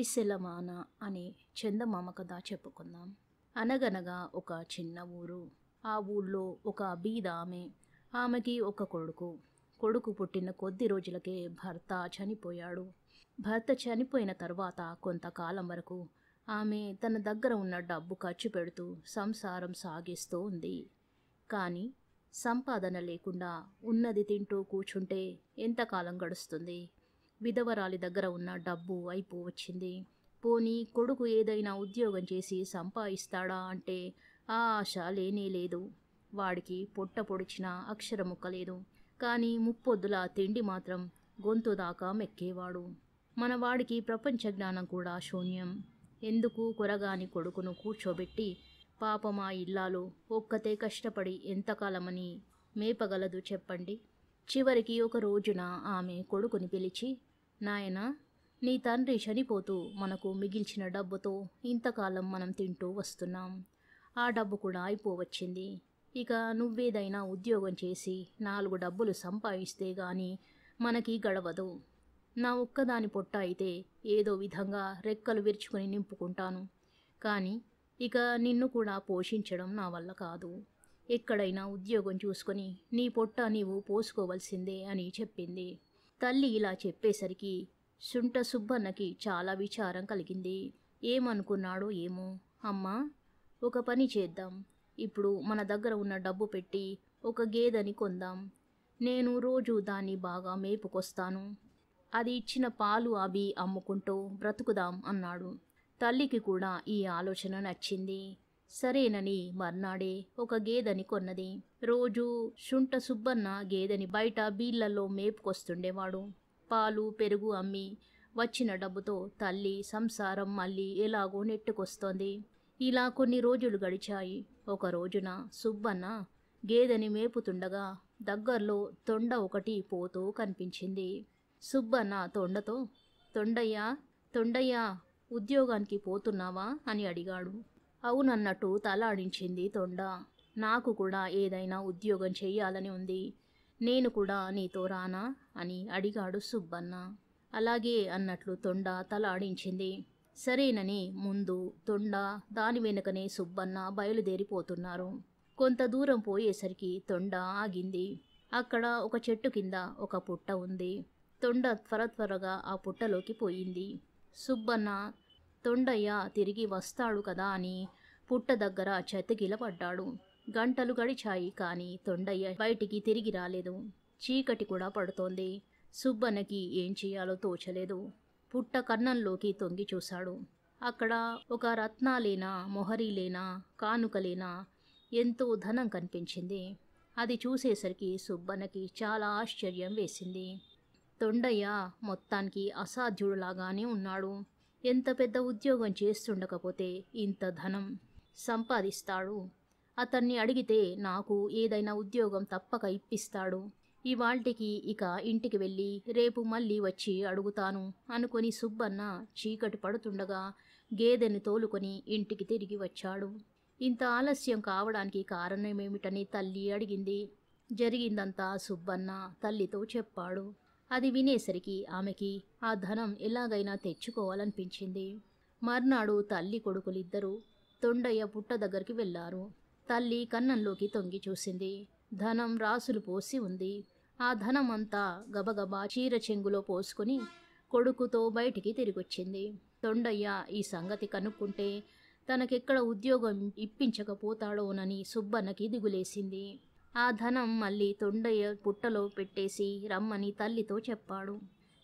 పరిశలమాన అనే చందమామ కథ చెప్పుకుందాం అనగనగా ఒక చిన్న ఊరు ఆ ఊళ్ళో ఒక బీదామె ఆమె ఆమెకి ఒక కొడుకు కొడుకు పుట్టిన కొద్ది రోజులకే భర్త చనిపోయాడు భర్త చనిపోయిన తర్వాత కొంతకాలం వరకు ఆమె తన దగ్గర ఉన్న డబ్బు ఖర్చు పెడుతూ సంసారం సాగిస్తూ ఉంది కానీ సంపాదన లేకుండా ఉన్నది తింటూ కూర్చుంటే ఎంతకాలం గడుస్తుంది విధవరాలి దగ్గర ఉన్న డబ్బు అయిపోవచ్చింది వచ్చింది పోనీ కొడుకు ఏదైనా ఉద్యోగం చేసి సంపాదిస్తాడా అంటే ఆ ఆశ లేనే లేదు వాడికి పొట్ట పొడిచిన అక్షరముక్క లేదు కానీ ముప్పొద్దుల తిండి మాత్రం గొంతు దాకా మెక్కేవాడు మన వాడికి ప్రపంచ జ్ఞానం కూడా శూన్యం ఎందుకు కొరగాని కొడుకును కూర్చోబెట్టి పాపమా ఇల్లాలు ఒక్కతే కష్టపడి ఎంతకాలమని మేపగలదు చెప్పండి చివరికి ఒక రోజున ఆమె కొడుకుని పిలిచి నాయనా నీ తండ్రి చనిపోతూ మనకు మిగిల్చిన డబ్బుతో ఇంతకాలం మనం తింటూ వస్తున్నాం ఆ డబ్బు కూడా అయిపోవచ్చింది ఇక నువ్వేదైనా ఉద్యోగం చేసి నాలుగు డబ్బులు సంపాదిస్తే గాని మనకి గడవదు నా ఒక్కదాని పొట్ట అయితే ఏదో విధంగా రెక్కలు విరుచుకుని నింపుకుంటాను కానీ ఇక నిన్ను కూడా పోషించడం నా వల్ల కాదు ఎక్కడైనా ఉద్యోగం చూసుకొని నీ పొట్ట నీవు పోసుకోవలసిందే అని చెప్పింది తల్లి ఇలా చెప్పేసరికి సుంట సుబ్బన్నకి చాలా విచారం కలిగింది ఏమనుకున్నాడో ఏమో అమ్మా ఒక పని చేద్దాం ఇప్పుడు మన దగ్గర ఉన్న డబ్బు పెట్టి ఒక గేదెని కొందాం నేను రోజు దాన్ని బాగా మేపుకొస్తాను అది ఇచ్చిన పాలు అవి అమ్ముకుంటూ బ్రతుకుదాం అన్నాడు తల్లికి కూడా ఈ ఆలోచన నచ్చింది సరేనని మర్నాడే ఒక గేదెని కొన్నది రోజూ శుంఠ సుబ్బన్న గేదెని బయట బీళ్లలో మేపుకొస్తుండేవాడు పాలు పెరుగు అమ్మి వచ్చిన డబ్బుతో తల్లి సంసారం మళ్ళీ ఎలాగో నెట్టుకొస్తోంది ఇలా కొన్ని రోజులు గడిచాయి ఒక రోజున సుబ్బన్న గేదెని మేపుతుండగా దగ్గర్లో తొండ ఒకటి పోతూ కనిపించింది సుబ్బన్న తొండతో తొండయ్యా తొండయ్యా ఉద్యోగానికి పోతున్నావా అని అడిగాడు అవునన్నట్టు తలాడించింది తొండ నాకు కూడా ఏదైనా ఉద్యోగం చేయాలని ఉంది నేను కూడా నీతో రానా అని అడిగాడు సుబ్బన్న అలాగే అన్నట్లు తొండ తలాడించింది సరేనని ముందు తొండ దాని వెనుకనే సుబ్బన్న బయలుదేరిపోతున్నారు కొంత దూరం పోయేసరికి తొండ ఆగింది అక్కడ ఒక చెట్టు కింద ఒక పుట్ట ఉంది తొండ త్వర త్వరగా ఆ పుట్టలోకి పోయింది సుబ్బన్న తొండయ్య తిరిగి వస్తాడు కదా అని పుట్ట దగ్గర చెత్తగిలపడ్డాడు గంటలు గడిచాయి కానీ తొండయ్య బయటికి తిరిగి రాలేదు చీకటి కూడా పడుతోంది సుబ్బన్నకి ఏం చేయాలో తోచలేదు పుట్ట కన్నంలోకి తొంగి చూశాడు అక్కడ ఒక రత్నాలేనా మొహరీలేనా కానుకలేనా ఎంతో ధనం కనిపించింది అది చూసేసరికి సుబ్బన్నకి చాలా ఆశ్చర్యం వేసింది తొండయ్య మొత్తానికి అసాధ్యుడులాగానే ఉన్నాడు ఎంత పెద్ద ఉద్యోగం చేస్తుండకపోతే ఇంత ధనం సంపాదిస్తాడు అతన్ని అడిగితే నాకు ఏదైనా ఉద్యోగం తప్పక ఇప్పిస్తాడు ఇవాల్టికి ఇక ఇంటికి వెళ్ళి రేపు మళ్ళీ వచ్చి అడుగుతాను అనుకుని సుబ్బన్న చీకటి పడుతుండగా గేదెను తోలుకొని ఇంటికి తిరిగి వచ్చాడు ఇంత ఆలస్యం కావడానికి కారణమేమిటని తల్లి అడిగింది జరిగిందంతా సుబ్బన్న తల్లితో చెప్పాడు అది వినేసరికి ఆమెకి ఆ ధనం ఎలాగైనా తెచ్చుకోవాలనిపించింది మర్నాడు తల్లి కొడుకులిద్దరూ తొండయ్య పుట్ట దగ్గరికి వెళ్ళారు తల్లి కన్నంలోకి తొంగి చూసింది ధనం రాసులు పోసి ఉంది ఆ ధనమంతా గబగబా చీర చెంగులో పోసుకుని కొడుకుతో బయటికి తిరిగొచ్చింది తొండయ్య ఈ సంగతి కనుక్కుంటే తనకెక్కడ ఉద్యోగం ఇప్పించకపోతాడోనని సుబ్బన్నకి దిగులేసింది ఆ ధనం మళ్ళీ తొండయ్య పుట్టలో పెట్టేసి రమ్మని తల్లితో చెప్పాడు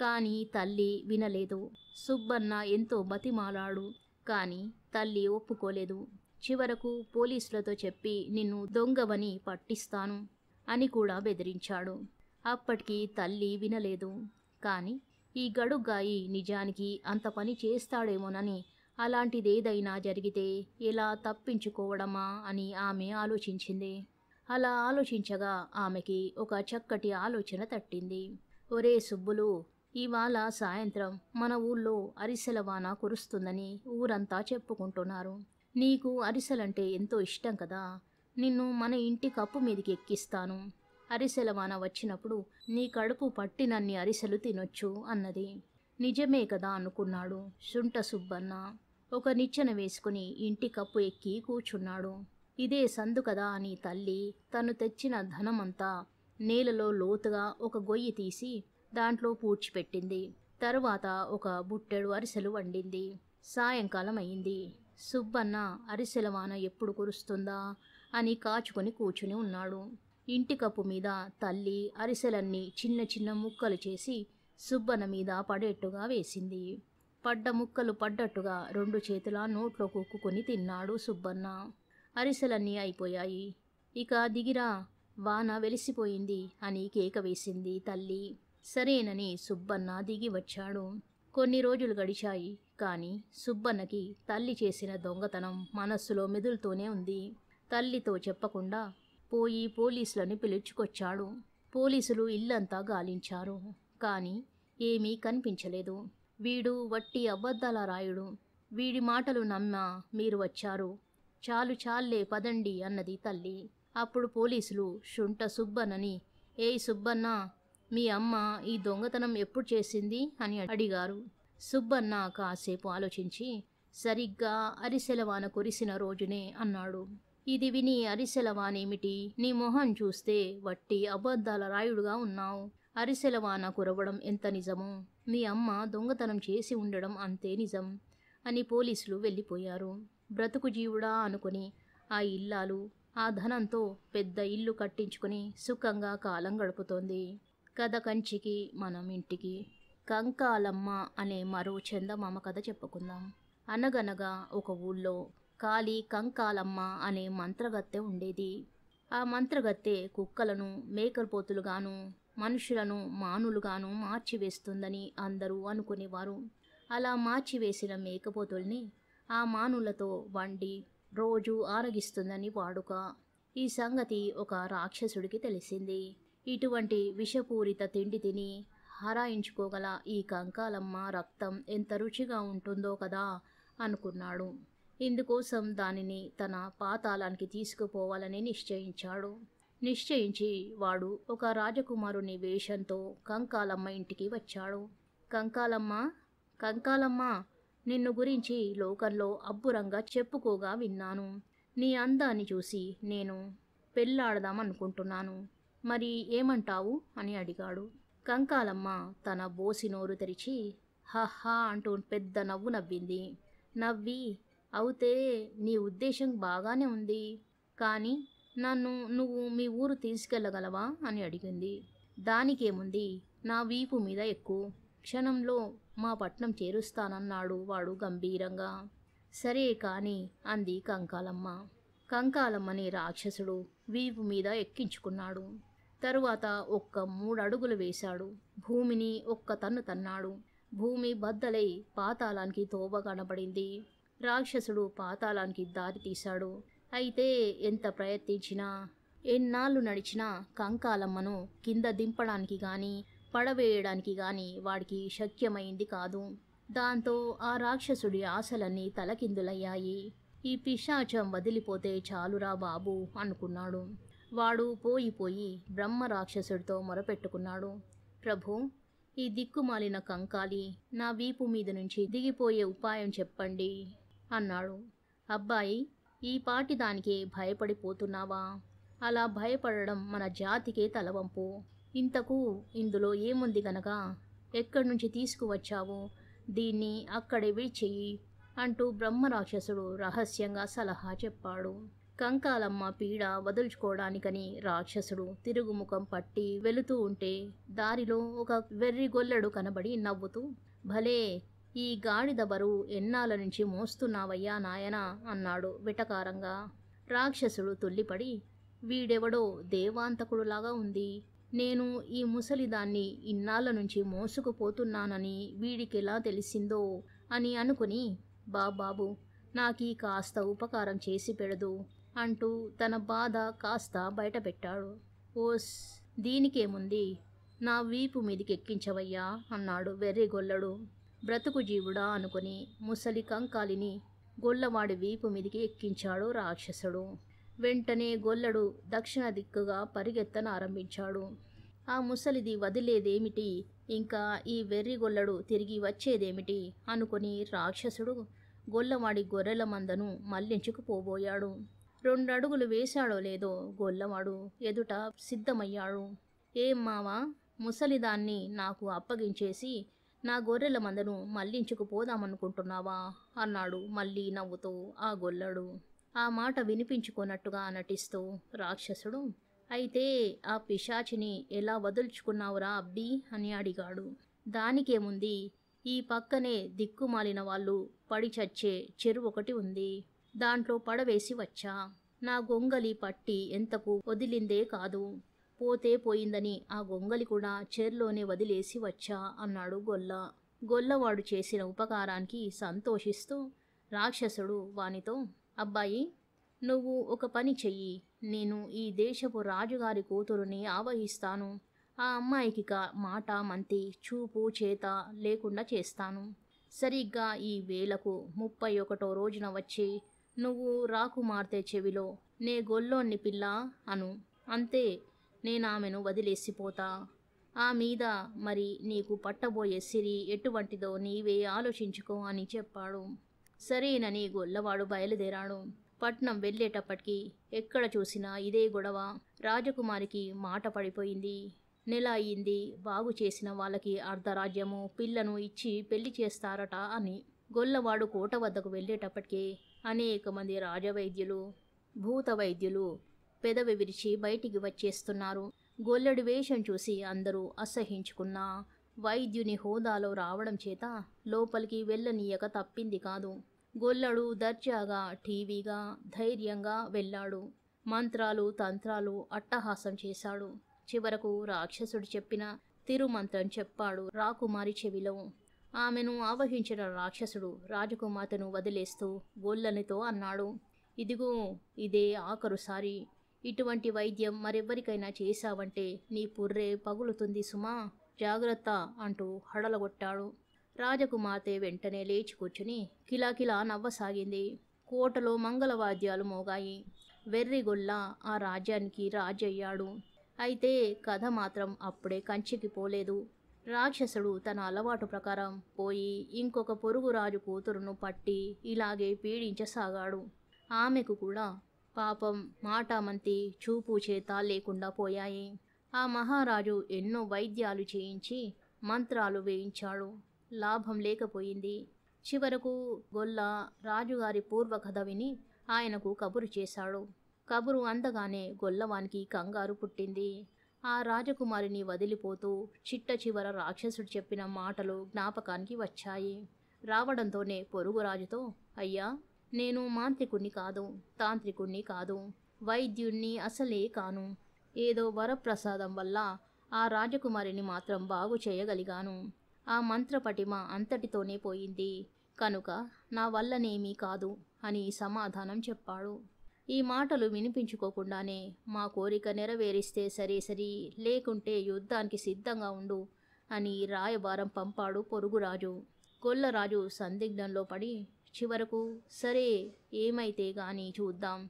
కానీ తల్లి వినలేదు సుబ్బన్న ఎంతో బతిమాలాడు కానీ తల్లి ఒప్పుకోలేదు చివరకు పోలీసులతో చెప్పి నిన్ను దొంగవని పట్టిస్తాను అని కూడా బెదిరించాడు అప్పటికి తల్లి వినలేదు కానీ ఈ గడుగ్గాయి నిజానికి అంత పని చేస్తాడేమోనని అలాంటిదేదైనా జరిగితే ఎలా తప్పించుకోవడమా అని ఆమె ఆలోచించింది అలా ఆలోచించగా ఆమెకి ఒక చక్కటి ఆలోచన తట్టింది ఒరే సుబ్బులు ఇవాళ సాయంత్రం మన ఊళ్ళో అరిసెల వాన కురుస్తుందని ఊరంతా చెప్పుకుంటున్నారు నీకు అరిసెలంటే ఎంతో ఇష్టం కదా నిన్ను మన ఇంటి కప్పు మీదకి ఎక్కిస్తాను అరిసెల వాన వచ్చినప్పుడు నీ కడుపు పట్టినన్ని అరిసెలు తినొచ్చు అన్నది నిజమే కదా అనుకున్నాడు శుంఠ సుబ్బన్న ఒక నిచ్చెన వేసుకుని ఇంటి కప్పు ఎక్కి కూర్చున్నాడు ఇదే సందు కదా అని తల్లి తను తెచ్చిన ధనమంతా నేలలో లోతుగా ఒక గొయ్యి తీసి దాంట్లో పూడ్చిపెట్టింది తరువాత ఒక బుట్టెడు అరిసెలు వండింది సాయంకాలం అయింది సుబ్బన్న అరిసెల వాన ఎప్పుడు కురుస్తుందా అని కాచుకొని కూర్చుని ఉన్నాడు ఇంటి కప్పు మీద తల్లి అరిసెలన్నీ చిన్న చిన్న ముక్కలు చేసి సుబ్బన్న మీద పడేట్టుగా వేసింది పడ్డ ముక్కలు పడ్డట్టుగా రెండు చేతుల నోట్లో కుక్కుని తిన్నాడు సుబ్బన్న అరిసెలన్నీ అయిపోయాయి ఇక దిగిరా వాన వెలిసిపోయింది అని కేక వేసింది తల్లి సరేనని సుబ్బన్న దిగి వచ్చాడు కొన్ని రోజులు గడిచాయి కానీ సుబ్బన్నకి తల్లి చేసిన దొంగతనం మనస్సులో మెదులుతూనే ఉంది తల్లితో చెప్పకుండా పోయి పోలీసులను పిలుచుకొచ్చాడు పోలీసులు ఇల్లంతా గాలించారు కానీ ఏమీ కనిపించలేదు వీడు వట్టి అబద్ధాల రాయుడు వీడి మాటలు నమ్మ మీరు వచ్చారు చాలు చాలే పదండి అన్నది తల్లి అప్పుడు పోలీసులు శుంట సుబ్బన్నని ఏయ్ సుబ్బన్న మీ అమ్మ ఈ దొంగతనం ఎప్పుడు చేసింది అని అడిగారు సుబ్బన్న కాసేపు ఆలోచించి సరిగ్గా అరిసెలవాన కురిసిన రోజునే అన్నాడు ఇది విని అరిసెలవానేమిటి నీ మొహం చూస్తే వట్టి అబద్ధాల రాయుడుగా ఉన్నావు అరిసెలవాన కురవడం ఎంత నిజమో మీ అమ్మ దొంగతనం చేసి ఉండడం అంతే నిజం అని పోలీసులు వెళ్ళిపోయారు బ్రతుకు జీవుడా అనుకుని ఆ ఇల్లాలు ఆ ధనంతో పెద్ద ఇల్లు కట్టించుకుని సుఖంగా కాలం గడుపుతోంది కథ కంచికి మనం ఇంటికి కంకాలమ్మ అనే మరో చందమామ కథ చెప్పుకుందాం అనగనగా ఒక ఊళ్ళో కాలి కంకాలమ్మ అనే మంత్రగత్తె ఉండేది ఆ మంత్రగత్తె కుక్కలను మేకలపోతులుగాను మనుషులను మానులుగాను మార్చివేస్తుందని అందరూ అనుకునేవారు అలా మార్చివేసిన మేకపోతుల్ని ఆ మానులతో వండి రోజు ఆరగిస్తుందని వాడుక ఈ సంగతి ఒక రాక్షసుడికి తెలిసింది ఇటువంటి విషపూరిత తిండి తిని హరాయించుకోగల ఈ కంకాలమ్మ రక్తం ఎంత రుచిగా ఉంటుందో కదా అనుకున్నాడు ఇందుకోసం దానిని తన పాతాళానికి తీసుకుపోవాలని నిశ్చయించాడు నిశ్చయించి వాడు ఒక రాజకుమారుని వేషంతో కంకాలమ్మ ఇంటికి వచ్చాడు కంకాలమ్మ కంకాలమ్మ నిన్ను గురించి లోకంలో అబ్బురంగా చెప్పుకోగా విన్నాను నీ అందాన్ని చూసి నేను పెళ్ళాడదామనుకుంటున్నాను మరి ఏమంటావు అని అడిగాడు కంకాలమ్మ తన బోసి నోరు తెరిచి హహా అంటూ పెద్ద నవ్వు నవ్వింది నవ్వి అవుతే నీ ఉద్దేశం బాగానే ఉంది కానీ నన్ను నువ్వు మీ ఊరు తీసుకెళ్ళగలవా అని అడిగింది దానికేముంది నా వీపు మీద ఎక్కువ క్షణంలో మా పట్నం చేరుస్తానన్నాడు వాడు గంభీరంగా సరే కాని అంది కంకాలమ్మ కంకాలమ్మని రాక్షసుడు వీపు మీద ఎక్కించుకున్నాడు తరువాత ఒక్క మూడడుగులు వేశాడు భూమిని ఒక్క తన్ను తన్నాడు భూమి బద్దలై పాతాళానికి తోవ కనబడింది రాక్షసుడు పాతాళానికి దారి తీశాడు అయితే ఎంత ప్రయత్నించినా ఎన్నాళ్ళు నడిచినా కంకాలమ్మను కింద దింపడానికి కానీ పడవేయడానికి గాని వాడికి శక్యమైంది కాదు దాంతో ఆ రాక్షసుడి ఆశలన్నీ తలకిందులయ్యాయి ఈ పిశాచం వదిలిపోతే చాలురా బాబు అనుకున్నాడు వాడు పోయిపోయి బ్రహ్మ రాక్షసుడితో మొరపెట్టుకున్నాడు ప్రభు ఈ దిక్కుమాలిన కంకాలి నా వీపు మీద నుంచి దిగిపోయే ఉపాయం చెప్పండి అన్నాడు అబ్బాయి ఈ పాటి దానికే భయపడిపోతున్నావా అలా భయపడడం మన జాతికే తలవంపు ఇంతకు ఇందులో ఏముంది గనక ఎక్కడి నుంచి తీసుకువచ్చావో దీన్ని అక్కడే విడిచేయి అంటూ బ్రహ్మరాక్షసుడు రహస్యంగా సలహా చెప్పాడు కంకాలమ్మ పీడ వదులుచుకోవడానికని రాక్షసుడు తిరుగుముఖం పట్టి వెళుతూ ఉంటే దారిలో ఒక వెర్రి గొల్లడు కనబడి నవ్వుతూ భలే ఈ గాడిద బరువు ఎన్నాల నుంచి మోస్తున్నావయ్యా నాయన అన్నాడు విటకారంగా రాక్షసుడు తుల్లిపడి వీడెవడో దేవాంతకుడులాగా ఉంది నేను ఈ ముసలిదాన్ని ఇన్నాళ్ళ నుంచి మోసుకుపోతున్నానని వీడికెలా తెలిసిందో అని అనుకుని బాబాబు నాకీ కాస్త ఉపకారం చేసి పెడదు అంటూ తన బాధ కాస్త బయటపెట్టాడు ఓస్ దీనికేముంది నా వీపు మీదికెక్కించవయ్యా అన్నాడు వెర్రిగొల్లడు బ్రతుకు జీవుడా అనుకుని ముసలి కంకాలిని గొల్లవాడి వీపు మీదికి ఎక్కించాడు రాక్షసుడు వెంటనే గొల్లడు దక్షిణ దిక్కుగా పరిగెత్తన ఆరంభించాడు ఆ ముసలిది వదిలేదేమిటి ఇంకా ఈ వెర్రి గొల్లడు తిరిగి వచ్చేదేమిటి అనుకుని రాక్షసుడు గొల్లవాడి గొర్రెల మందను మళ్లించుకుపోబోయాడు రెండడుగులు వేశాడో లేదో గొల్లవాడు ఎదుట సిద్ధమయ్యాడు ఏం మావా ముసలిదాన్ని నాకు అప్పగించేసి నా గొర్రెల మందను మళ్లించుకుపోదామనుకుంటున్నావా అన్నాడు మళ్ళీ నవ్వుతూ ఆ గొల్లడు ఆ మాట వినిపించుకున్నట్టుగా నటిస్తూ రాక్షసుడు అయితే ఆ పిశాచిని ఎలా వదులుచుకున్నావురా అబ్బి అని అడిగాడు దానికేముంది ఈ పక్కనే దిక్కుమాలిన వాళ్ళు పడి చచ్చే చెరువు ఒకటి ఉంది దాంట్లో పడవేసి వచ్చా నా గొంగలి పట్టి ఎంతకు వదిలిందే కాదు పోతే పోయిందని ఆ గొంగలి కూడా చెరులోనే వదిలేసి వచ్చా అన్నాడు గొల్ల గొల్లవాడు చేసిన ఉపకారానికి సంతోషిస్తూ రాక్షసుడు వానితో అబ్బాయి నువ్వు ఒక పని చెయ్యి నేను ఈ దేశపు రాజుగారి కూతురుని ఆవహిస్తాను ఆ అమ్మాయికి మాట మంతి చూపు చేత లేకుండా చేస్తాను సరిగ్గా ఈ వేలకు ముప్పై ఒకటో రోజున వచ్చి నువ్వు రాకుమార్తె చెవిలో నే గొల్లోని పిల్ల అను అంతే నేనామెను వదిలేసిపోతా ఆ మీద మరి నీకు పట్టబోయే సిరి ఎటువంటిదో నీవే ఆలోచించుకో అని చెప్పాడు సరేనని గొల్లవాడు బయలుదేరాడు పట్నం వెళ్ళేటప్పటికి ఎక్కడ చూసినా ఇదే గొడవ రాజకుమారికి మాట పడిపోయింది నెల అయ్యింది బాగు చేసిన వాళ్ళకి అర్ధరాజ్యము పిల్లను ఇచ్చి పెళ్లి చేస్తారట అని గొల్లవాడు కోట వద్దకు వెళ్ళేటప్పటికే అనేక మంది రాజవైద్యులు భూత వైద్యులు పెదవి విరిచి బయటికి వచ్చేస్తున్నారు గొల్లడి వేషం చూసి అందరూ అసహించుకున్నా వైద్యుని హోదాలో రావడం చేత లోపలికి వెళ్ళనీయక తప్పింది కాదు గొల్లడు దర్జాగా టీవీగా ధైర్యంగా వెళ్ళాడు మంత్రాలు తంత్రాలు అట్టహాసం చేశాడు చివరకు రాక్షసుడు చెప్పిన తిరుమంత్రం చెప్పాడు రాకుమారి చెవిలో ఆమెను ఆవహించిన రాక్షసుడు రాజకుమార్తెను వదిలేస్తూ గొల్లనితో అన్నాడు ఇదిగో ఇదే ఆఖరుసారి ఇటువంటి వైద్యం మరెవ్వరికైనా చేశావంటే నీ పుర్రే పగులుతుంది సుమా జాగ్రత్త అంటూ హడలగొట్టాడు రాజకుమార్తె వెంటనే లేచి కూర్చుని కిలాకిలా నవ్వసాగింది కోటలో మంగళవాద్యాలు మోగాయి వెర్రిగొల్ల ఆ రాజ్యానికి రాజయ్యాడు అయితే కథ మాత్రం అప్పుడే కంచికి పోలేదు రాక్షసుడు తన అలవాటు ప్రకారం పోయి ఇంకొక పొరుగు రాజు కూతురును పట్టి ఇలాగే పీడించసాగాడు ఆమెకు కూడా పాపం మాటామంతి చూపు చేత లేకుండా పోయాయి ఆ మహారాజు ఎన్నో వైద్యాలు చేయించి మంత్రాలు వేయించాడు లాభం లేకపోయింది చివరకు గొల్ల రాజుగారి పూర్వ కథవిని విని ఆయనకు కబురు చేశాడు కబురు అందగానే గొల్లవానికి కంగారు పుట్టింది ఆ రాజకుమారిని వదిలిపోతూ చిట్ట చివర రాక్షసుడు చెప్పిన మాటలు జ్ఞాపకానికి వచ్చాయి రావడంతోనే పొరుగు రాజుతో అయ్యా నేను మాంత్రికుణ్ణి కాదు తాంత్రికుణ్ణి కాదు వైద్యుణ్ణి అసలే కాను ఏదో వరప్రసాదం వల్ల ఆ రాజకుమారిని మాత్రం బాగు చేయగలిగాను ఆ మంత్రపటిమ అంతటితోనే పోయింది కనుక నా వల్లనేమీ కాదు అని సమాధానం చెప్పాడు ఈ మాటలు వినిపించుకోకుండానే మా కోరిక నెరవేరిస్తే సరే సరి లేకుంటే యుద్ధానికి సిద్ధంగా ఉండు అని రాయబారం పంపాడు పొరుగురాజు గొల్లరాజు సందిగ్ధంలో పడి చివరకు సరే ఏమైతే గాని చూద్దాం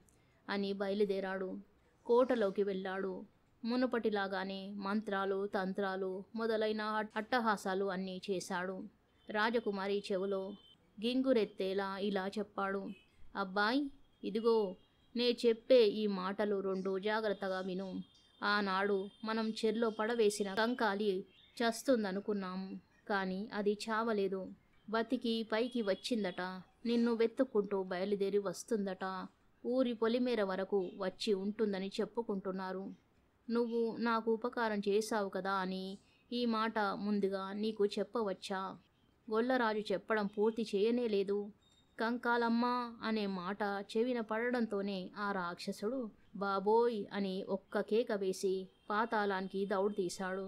అని బయలుదేరాడు కోటలోకి వెళ్ళాడు మునుపటిలాగానే మంత్రాలు తంత్రాలు మొదలైన అట్టహాసాలు అన్నీ చేశాడు రాజకుమారి చెవులో గింగురెత్తేలా ఇలా చెప్పాడు అబ్బాయి ఇదిగో నే చెప్పే ఈ మాటలు రెండు జాగ్రత్తగా విను ఆనాడు మనం చెర్లో పడవేసిన కంకాలి చస్తుందనుకున్నాము కానీ అది చావలేదు బతికి పైకి వచ్చిందట నిన్ను వెతుక్కుంటూ బయలుదేరి వస్తుందట ఊరి పొలిమేర వరకు వచ్చి ఉంటుందని చెప్పుకుంటున్నారు నువ్వు నాకు ఉపకారం చేశావు కదా అని ఈ మాట ముందుగా నీకు చెప్పవచ్చా గొల్లరాజు చెప్పడం పూర్తి చేయనే లేదు కంకాలమ్మ అనే మాట చెవిన పడడంతోనే ఆ రాక్షసుడు బాబోయ్ అని ఒక్క కేక వేసి పాతాళానికి దౌడు తీశాడు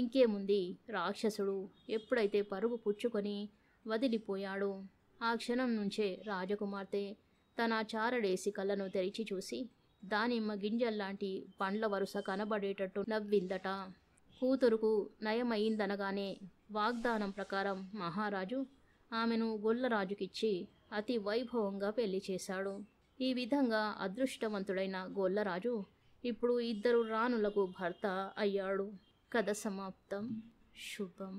ఇంకేముంది రాక్షసుడు ఎప్పుడైతే పరుగు పుచ్చుకొని వదిలిపోయాడు ఆ క్షణం నుంచే రాజకుమార్తె తన చారడేసి కళ్ళను తెరిచి చూసి దానిమ్మ గింజల్లాంటి పండ్ల వరుస కనబడేటట్టు నవ్విందట కూతురుకు నయమయ్యిందనగానే వాగ్దానం ప్రకారం మహారాజు ఆమెను గొల్లరాజుకిచ్చి అతి వైభవంగా పెళ్లి చేశాడు ఈ విధంగా అదృష్టవంతుడైన గొల్లరాజు ఇప్పుడు ఇద్దరు రాణులకు భర్త అయ్యాడు కథ సమాప్తం శుభం